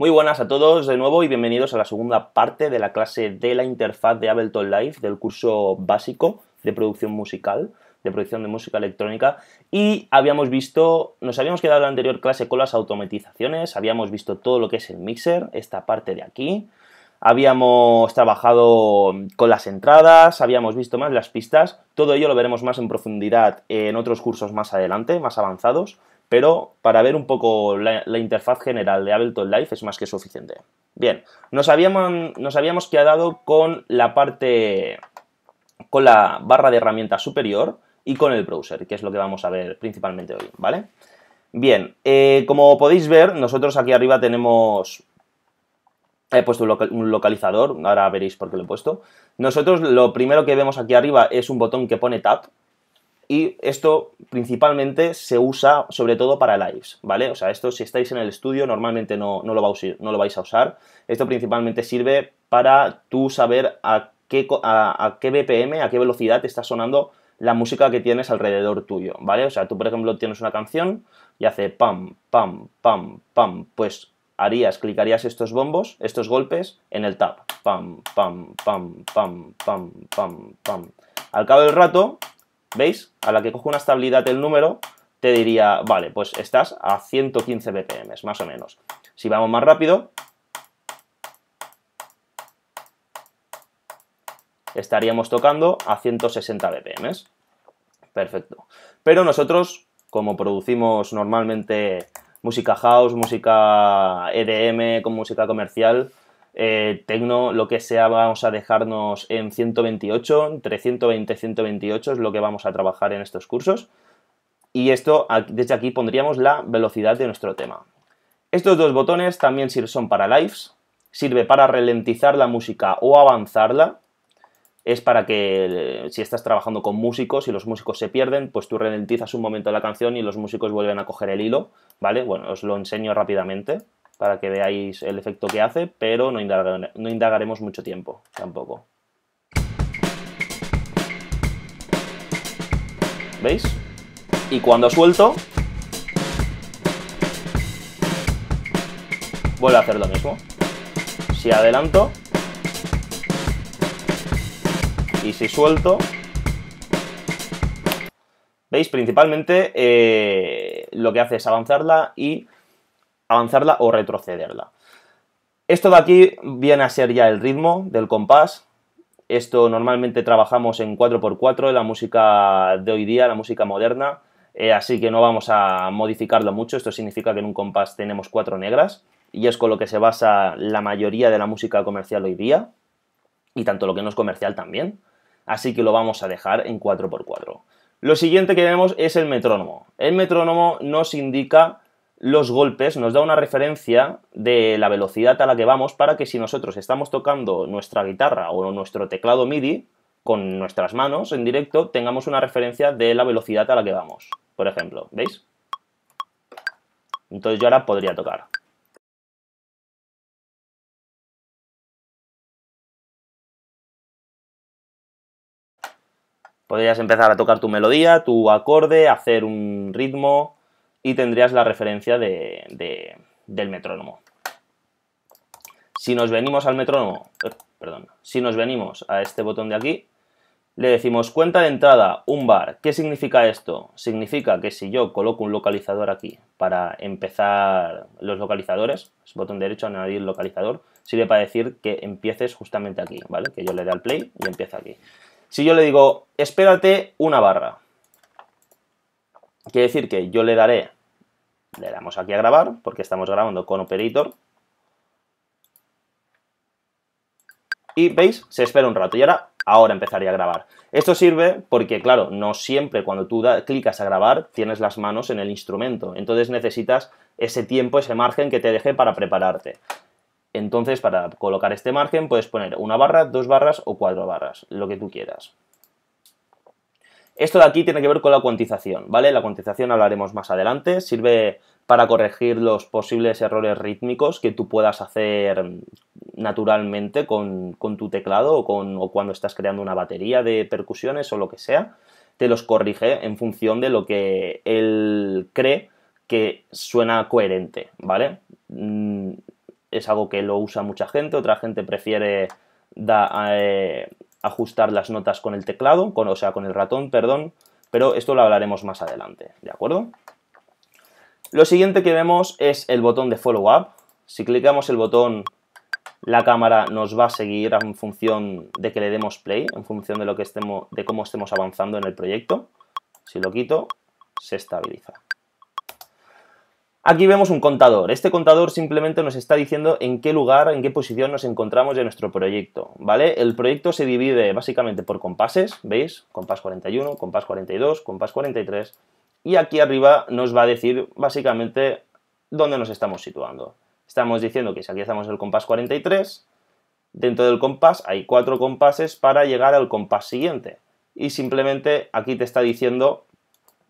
Muy buenas a todos de nuevo y bienvenidos a la segunda parte de la clase de la interfaz de Ableton Live del curso básico de producción musical, de producción de música electrónica y habíamos visto, nos habíamos quedado en la anterior clase con las automatizaciones, habíamos visto todo lo que es el mixer, esta parte de aquí, habíamos trabajado con las entradas, habíamos visto más las pistas, todo ello lo veremos más en profundidad en otros cursos más adelante, más avanzados, pero para ver un poco la, interfaz general de Ableton Live es más que suficiente. Bien, nos habíamos, quedado con la parte, con la barra de herramientas superior y con el browser, que es lo que vamos a ver principalmente hoy, ¿vale? Bien, eh, como podéis ver, nosotros aquí arriba tenemos... He puesto un localizador, ahora veréis por qué lo he puesto. Nosotros lo primero que vemos aquí arriba es un botón que pone tap y esto principalmente se usa sobre todo para lives, ¿vale? O sea, esto si estáis en el estudio normalmente no, lo, vais a usar. Esto principalmente sirve para tú saber a qué, a, qué BPM, a qué velocidad te está sonando la música que tienes alrededor tuyo, ¿vale? O sea, tú por ejemplo tienes una canción y hace pam, pam, pam, pam, pues harías, clicarías estos bombos, estos golpes en el tap. Pam, pam, pam, pam, pam, pam, pam. Al cabo del rato, ¿Veis? A la que cojo una estabilidad del número, te diría, vale, pues estás a 115 BPM, más o menos. Si vamos más rápido, estaríamos tocando a 160 BPM. Perfecto. Pero nosotros, como producimos normalmente música house, música EDM, con música comercial, eh, tecno, lo que sea, vamos a dejarnos en 128, 320, 128 es lo que vamos a trabajar en estos cursos. Y esto, desde aquí pondríamos la velocidad de nuestro tema. Estos dos botones también son para lives, sirve para ralentizar la música o avanzarla. Es para que eh, si estás trabajando con músicos y los músicos se pierden, pues tú ralentizas un momento la canción y los músicos vuelven a coger el hilo, ¿vale? Bueno, os lo enseño rápidamente para que veáis el efecto que hace, pero no, indagaremos mucho tiempo tampoco. ¿Veis? Y cuando suelto, vuelve a hacer lo mismo. Si adelanto y si suelto, ¿veis? Principalmente eh, lo que hace es avanzarla y avanzarla o retrocederla. Esto de aquí viene a ser ya el ritmo del compás. Esto normalmente trabajamos en 4x4, la música de hoy día, la música moderna, eh, así que no vamos a modificarlo mucho. Esto significa que en un compás tenemos cuatro negras y es con lo que se basa la mayoría de la música comercial hoy día y tanto lo que no es comercial también. Así que lo vamos a dejar en 4x4. Lo siguiente que vemos es el metrónomo. El metrónomo nos indica los golpes nos da una referencia de la velocidad a la que vamos para que si nosotros estamos tocando nuestra guitarra o nuestro teclado MIDI con nuestras manos en directo tengamos una referencia de la velocidad a la que vamos. Por ejemplo, ¿veis? Entonces yo ahora podría tocar. Podrías empezar a tocar tu melodía, tu acorde, hacer un ritmo, y tendrías la referencia del metrónomo. Si nos venimos al metrónomo, eh, perdón, si nos venimos a este botón de aquí, le decimos cuenta de entrada, un bar. ¿Qué significa esto? Significa que si yo coloco un localizador aquí para empezar los localizadores, botón derecho, añadir localizador, sirve para decir que empieces justamente aquí, ¿vale? Que yo le dé al play y empieza aquí. Si yo le digo, espérate una barra, quiere decir que yo le daré le damos aquí a grabar porque estamos grabando con Operator. Y veis, se espera un rato y ahora, ahora empezaría a grabar. Esto sirve porque, claro, no siempre cuando tú clicas a grabar tienes las manos en el instrumento. Entonces necesitas ese tiempo, ese margen que te deje para prepararte. Entonces, para colocar este margen puedes poner una barra, dos barras o cuatro barras, lo que tú quieras. Esto de aquí tiene que ver con la cuantización, ¿vale? La cuantización hablaremos más adelante, sirve para corregir los posibles errores rítmicos que tú puedas hacer naturalmente con, tu teclado o, con, cuando estás creando una batería de percusiones o lo que sea, te los corrige en función de lo que él cree que suena coherente, ¿vale? Mm, es algo que lo usa mucha gente, otra gente prefiere da, eh, ajustar las notas con el teclado, con, o sea, con el ratón, perdón, pero esto lo hablaremos más adelante, ¿de acuerdo? Lo siguiente que vemos es el botón de follow up. Si clicamos el botón, la cámara nos va a seguir en función de que le demos play, en función de, lo que estemos, de cómo estemos avanzando en el proyecto. Si lo quito, se estabiliza. Aquí vemos un contador. Este contador simplemente nos está diciendo en qué lugar, en qué posición nos encontramos de nuestro proyecto, ¿vale? El proyecto se divide básicamente por compases, ¿veis? Compás 41, compás 42, compás 43 y aquí arriba nos va a decir básicamente dónde nos estamos situando. Estamos diciendo que si aquí estamos en el compás 43, dentro del compás hay cuatro compases para llegar al compás siguiente y simplemente aquí te está diciendo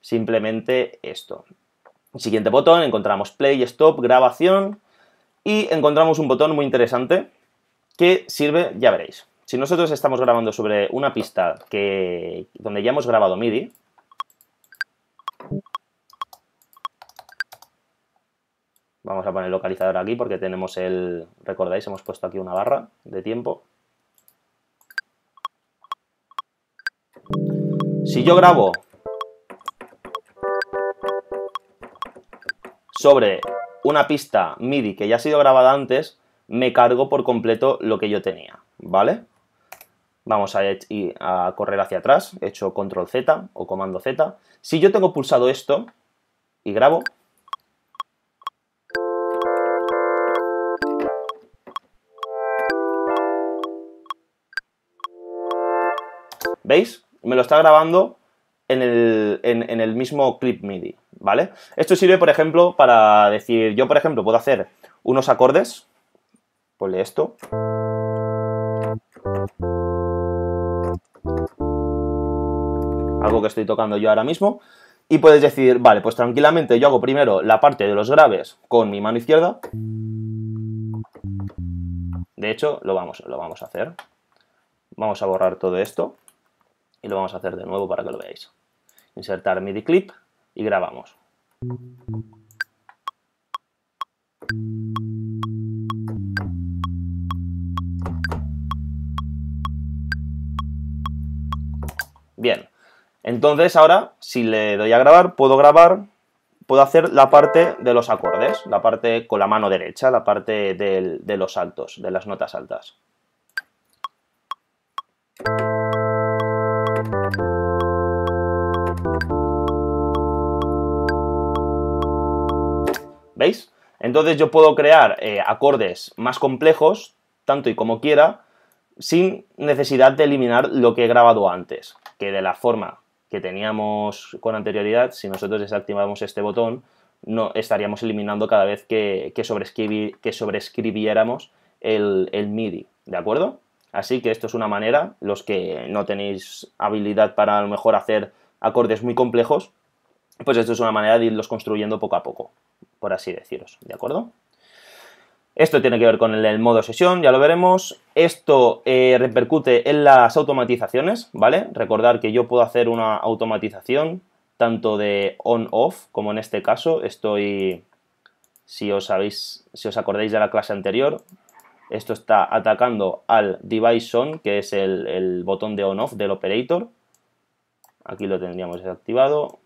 Simplemente esto. Siguiente botón, encontramos play, stop, grabación y encontramos un botón muy interesante que sirve, ya veréis. Si nosotros estamos grabando sobre una pista que, donde ya hemos grabado MIDI, vamos a poner el localizador aquí porque tenemos el, recordáis, hemos puesto aquí una barra de tiempo. Si yo grabo sobre una pista MIDI que ya ha sido grabada antes, me cargo por completo lo que yo tenía, ¿vale? Vamos a, e- a correr hacia atrás, he hecho control Z o comando Z. Si yo tengo pulsado esto y grabo, ¿veis? Me lo está grabando en el mismo clip MIDI. Esto sirve, por ejemplo, para decir, yo, por ejemplo, puedo hacer unos acordes, ponle esto. Algo que estoy tocando yo ahora mismo. Y puedes decir, vale, pues tranquilamente yo hago primero la parte de los graves con mi mano izquierda. De hecho, lo vamos, lo vamos a hacer. Vamos a borrar todo esto y lo vamos a hacer de nuevo para que lo veáis. Insertar MIDI clip y grabamos. Bien, entonces ahora si le doy a grabar, puedo grabar, puedo hacer la parte de los acordes, la parte con la mano derecha, la parte de los altos, de las notas altas. ¿Veis? Entonces yo puedo crear eh, acordes más complejos, tanto y como quiera, sin necesidad de eliminar lo que he grabado antes, que de la forma que teníamos con anterioridad, si nosotros desactivamos este botón, no estaríamos eliminando cada vez que, que, que sobrescribiéramos el, el, MIDI, ¿de acuerdo? Así que esto es una manera, los que no tenéis habilidad para a lo mejor hacer acordes muy complejos, pues esto es una manera de irlos construyendo poco a poco, por así deciros, ¿de acuerdo? Esto tiene que ver con el, modo sesión, ya lo veremos. Esto eh, repercute en las automatizaciones, ¿vale? Recordar que yo puedo hacer una automatización tanto de on-off, como en este caso estoy, si os, sabéis, si os acordáis de la clase anterior, esto está atacando al device on, que es el botón de on-off del operator. Aquí lo tendríamos desactivado,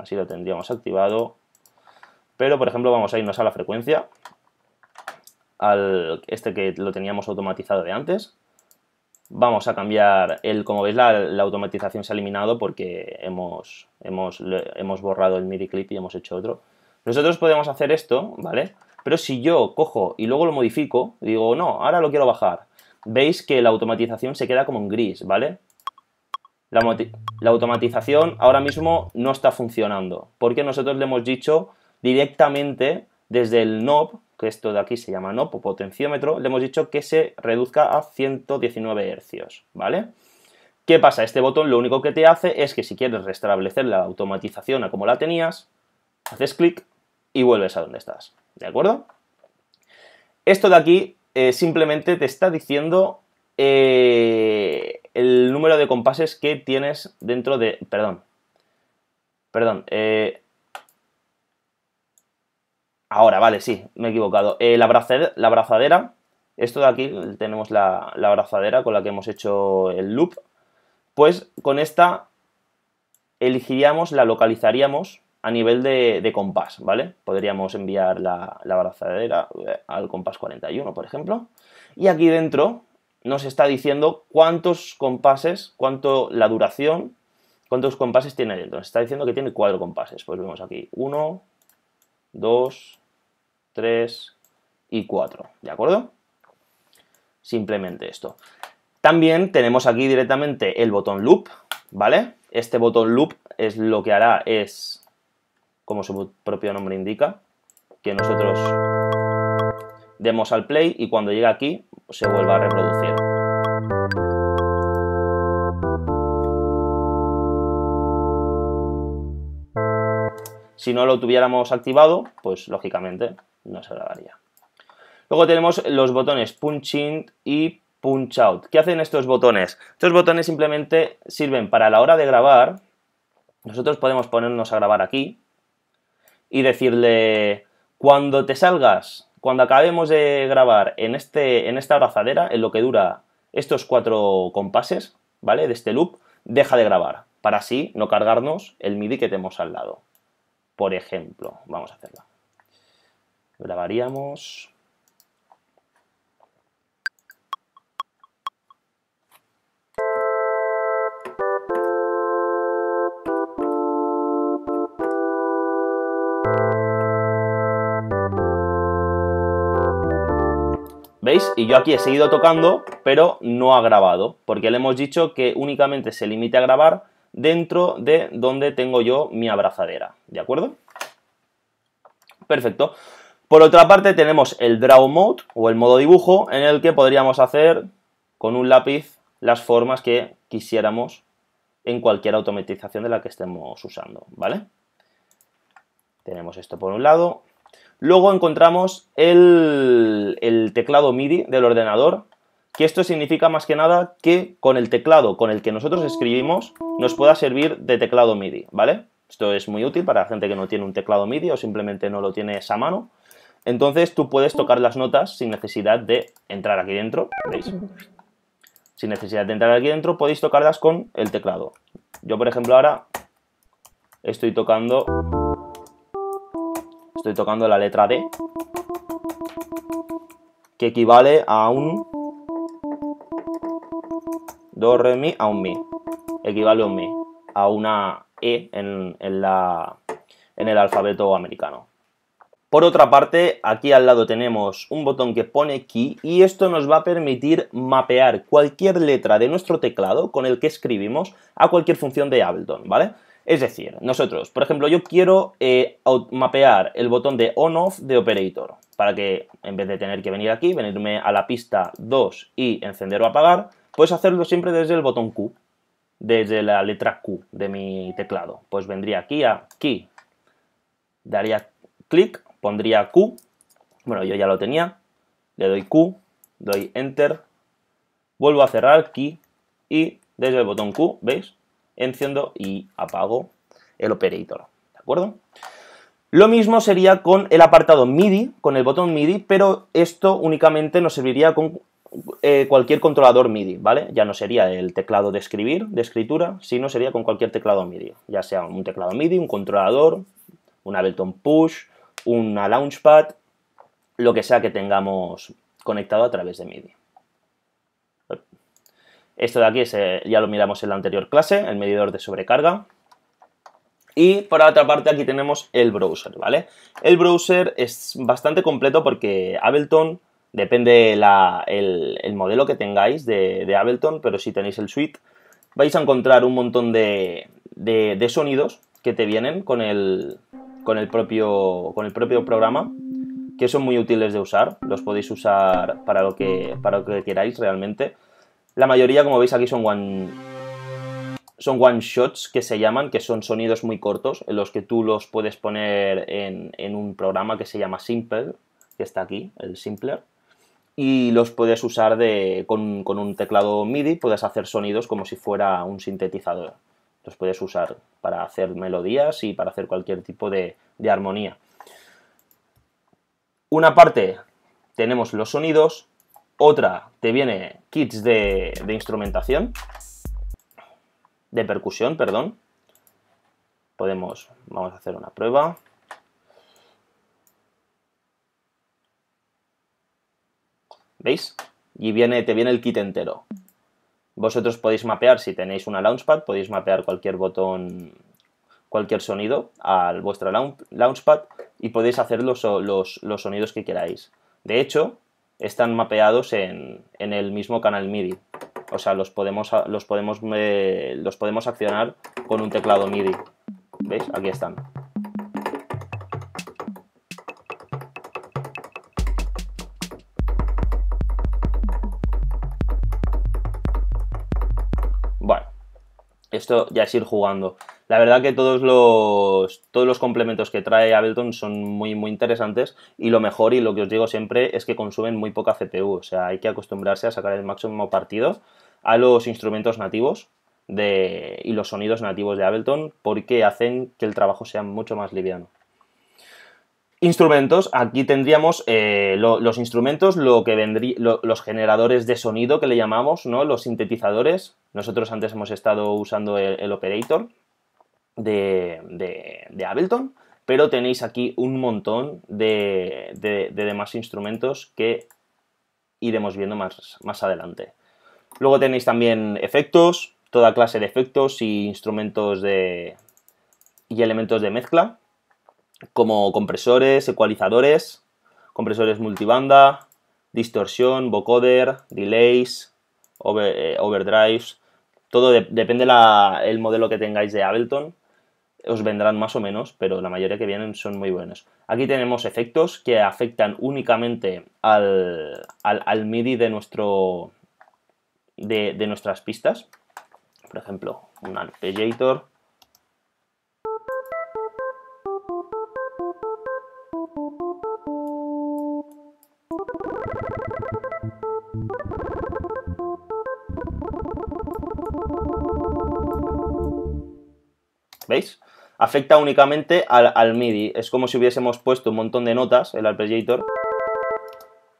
Así lo tendríamos activado. Pero, por ejemplo, vamos a irnos a la frecuencia, al este que lo teníamos automatizado de antes. Vamos a cambiar, el, como veis la, automatización se ha eliminado porque hemos, hemos, hemos borrado el MIDI clip y hemos hecho otro. Nosotros podemos hacer esto, ¿vale? Pero si yo cojo y luego lo modifico, digo, no, ahora lo quiero bajar, veis que la automatización se queda como en gris, ¿vale? la, automatización ahora mismo no está funcionando, porque nosotros le hemos dicho directamente desde el knob, que esto de aquí se llama knob o potenciómetro, le hemos dicho que se reduzca a 119 hercios, ¿vale? ¿Qué pasa? Este botón lo único que te hace es que si quieres restablecer la automatización a como la tenías, haces clic y vuelves a donde estás, ¿de acuerdo? Esto de aquí eh, simplemente te está diciendo eh, el número de compases que tienes dentro de... Perdón. Perdón. Eh, ahora, vale, sí, me he equivocado. Eh, la, abrazadera, la, esto de aquí, tenemos la, abrazadera con la que hemos hecho el loop. Pues con esta elegiríamos, la localizaríamos a nivel de, de, compás, ¿vale? Podríamos enviar la, abrazadera eh, al compás 41, por ejemplo. Y aquí dentro nos está diciendo cuántos compases, cuánto la duración, cuántos compases tiene dentro Nos está diciendo que tiene cuatro compases. Pues vemos aquí, 1, 2, 3 y 4, ¿de acuerdo? Simplemente esto. También tenemos aquí directamente el botón loop, ¿vale? Este botón loop es lo que hará es, como su propio nombre indica, que nosotros demos al play y cuando llega aquí se vuelva a reproducir. Si no lo tuviéramos activado, pues lógicamente no se grabaría. Luego tenemos los botones Punch In y Punch Out. ¿Qué hacen estos botones? Estos botones simplemente sirven para la hora de grabar. Nosotros podemos ponernos a grabar aquí y decirle, cuando te salgas, cuando acabemos de grabar en, este, en esta abrazadera, en lo que dura estos cuatro compases, ¿vale? De este loop, deja de grabar, para así no cargarnos el MIDI que tenemos al lado. Por ejemplo, vamos a hacerla. Grabaríamos. ¿Veis? Y yo aquí he seguido tocando, pero no ha grabado, porque le hemos dicho que únicamente se limite a grabar dentro de donde tengo yo mi abrazadera, ¿de acuerdo? Perfecto. Por otra parte tenemos el Draw Mode o el modo dibujo en el que podríamos hacer con un lápiz las formas que quisiéramos en cualquier automatización de la que estemos usando, ¿vale? Tenemos esto por un lado. Luego encontramos el, el teclado MIDI del ordenador que esto significa más que nada que con el teclado con el que nosotros escribimos nos pueda servir de teclado MIDI, ¿vale? Esto es muy útil para la gente que no tiene un teclado MIDI o simplemente no lo tiene a mano. Entonces tú puedes tocar las notas sin necesidad de entrar aquí dentro, ¿veis? Sin necesidad de entrar aquí dentro podéis tocarlas con el teclado. Yo por ejemplo ahora estoy tocando estoy tocando la letra D que equivale a un Do, Re, Mi a un Mi. Equivale a un Mi. A una E en, la, en el alfabeto americano. Por otra parte, aquí al lado tenemos un botón que pone Key y esto nos va a permitir mapear cualquier letra de nuestro teclado con el que escribimos a cualquier función de Ableton, ¿vale? Es decir, nosotros, por ejemplo, yo quiero eh, mapear el botón de on-off de Operator para que en vez de tener que venir aquí, venirme a la pista 2 y encender o apagar, Puedes hacerlo siempre desde el botón Q, desde la letra Q de mi teclado. Pues vendría aquí a Key, daría clic, pondría Q, bueno, yo ya lo tenía, le doy Q, doy Enter, vuelvo a cerrar aquí, y desde el botón Q, ¿veis? Enciendo y apago el Operator, ¿de acuerdo? Lo mismo sería con el apartado MIDI, con el botón MIDI, pero esto únicamente nos serviría con eh, cualquier controlador MIDI, ¿vale? Ya no sería el teclado de escribir, de escritura, sino sería con cualquier teclado MIDI, ya sea un teclado MIDI, un controlador, un Ableton Push, una Launchpad, lo que sea que tengamos conectado a través de MIDI. Esto de aquí es, eh, ya lo miramos en la anterior clase, el medidor de sobrecarga. Y por otra parte aquí tenemos el browser, ¿vale? El browser es bastante completo porque Ableton Depende la, el, modelo que tengáis de, de, Ableton, pero si tenéis el suite, vais a encontrar un montón de, sonidos que te vienen con el, propio, con el propio programa, que son muy útiles de usar. Los podéis usar para lo que, para lo que queráis realmente. La mayoría, como veis aquí, son one, son one shots que se llaman, que son sonidos muy cortos, en los que tú los puedes poner en, en un programa que se llama Simple, que está aquí, el Simpler y los puedes usar con, un teclado MIDI, puedes hacer sonidos como si fuera un sintetizador. Los puedes usar para hacer melodías y para hacer cualquier tipo de, armonía. Una parte tenemos los sonidos, otra te viene kits de, de instrumentación, de percusión, perdón. Podemos, vamos a hacer una prueba. ¿Veis? Y viene, te viene el kit entero. Vosotros podéis mapear, si tenéis una Launchpad, podéis mapear cualquier botón, cualquier sonido a vuestra Launchpad y podéis hacer los, sonidos que queráis. De hecho, están mapeados en, en, el mismo canal MIDI. O sea, los podemos, los, podemos, eh, los podemos accionar con un teclado MIDI. ¿Veis? Aquí están. esto ya es ir jugando. La verdad que todos los, todos los complementos que trae Ableton son muy, muy interesantes y lo mejor y lo que os digo siempre es que consumen muy poca CPU, o sea, hay que acostumbrarse a sacar el máximo partido a los instrumentos nativos de, y los sonidos nativos de Ableton porque hacen que el trabajo sea mucho más liviano. Instrumentos, aquí tendríamos eh, los instrumentos, lo que los generadores de sonido que le llamamos, ¿no? Los sintetizadores. Nosotros antes hemos estado usando el, operator de, Ableton, pero tenéis aquí un montón de, demás instrumentos que iremos viendo más, más adelante. Luego tenéis también efectos, toda clase de efectos y instrumentos de, y elementos de mezcla como compresores, ecualizadores, compresores multibanda, distorsión, vocoder, delays, eh, overdrives. Todo depende del el modelo que tengáis de Ableton. Os vendrán más o menos, pero la mayoría que vienen son muy buenos. Aquí tenemos efectos que afectan únicamente al, al, MIDI de, nuestro, de, de nuestras pistas. Por ejemplo, un arpeggiator afecta únicamente al, MIDI. Es como si hubiésemos puesto un montón de notas, el arpeggiator,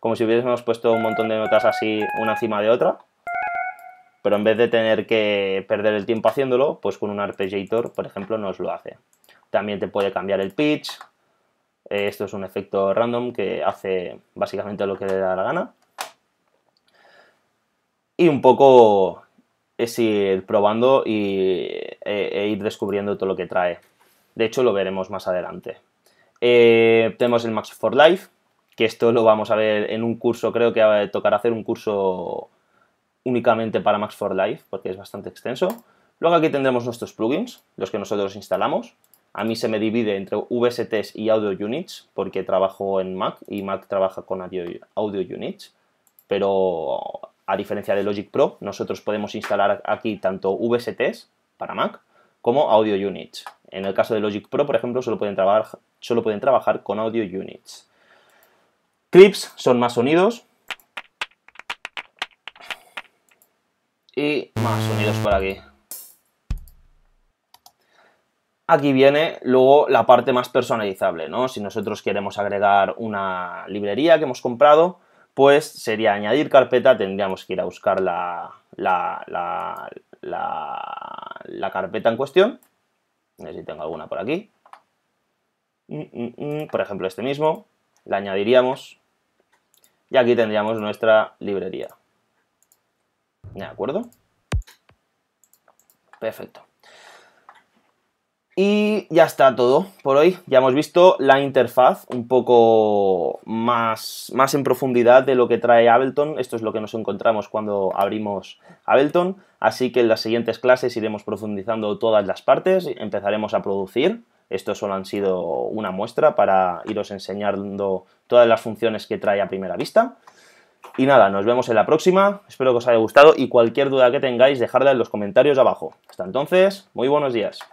como si hubiésemos puesto un montón de notas así una encima de otra, pero en vez de tener que perder el tiempo haciéndolo, pues con un arpeggiator, por ejemplo, nos lo hace. También te puede cambiar el pitch, eh, esto es un efecto random que hace básicamente lo que le da la gana. Y un poco es ir probando y, eh, e, ir descubriendo todo lo que trae. De hecho, lo veremos más adelante. Eh, tenemos el Max for Life, que esto lo vamos a ver en un curso, creo que va tocar hacer un curso únicamente para Max for Life, porque es bastante extenso. Luego aquí tendremos nuestros plugins, los que nosotros instalamos. A mí se me divide entre VSTs y Audio Units, porque trabajo en Mac y Mac trabaja con audio Units, pero a diferencia de Logic Pro, nosotros podemos instalar aquí tanto VSTs para Mac como Audio Units. En el caso de Logic Pro, por ejemplo, solo pueden, trabajar, solo pueden trabajar con Audio Units. Clips son más sonidos. Y más sonidos por aquí. Aquí viene luego la parte más personalizable, ¿no? Si nosotros queremos agregar una librería que hemos comprado, pues sería añadir carpeta, tendríamos que ir a buscar la, la, la, carpeta en cuestión. No sé si tengo alguna por aquí. Mm, mm, mm, por ejemplo, este mismo. La añadiríamos. Y aquí tendríamos nuestra librería. ¿De acuerdo? Perfecto. Y ya está todo por hoy. Ya hemos visto la interfaz un poco más, más en profundidad de lo que trae Ableton. Esto es lo que nos encontramos cuando abrimos Ableton. Así que en las siguientes clases iremos profundizando todas las partes. Empezaremos a producir. Esto solo han sido una muestra para iros enseñando todas las funciones que trae a primera vista. Y nada, nos vemos en la próxima. Espero que os haya gustado y cualquier duda que tengáis, dejadla en los comentarios abajo. Hasta entonces, muy buenos días.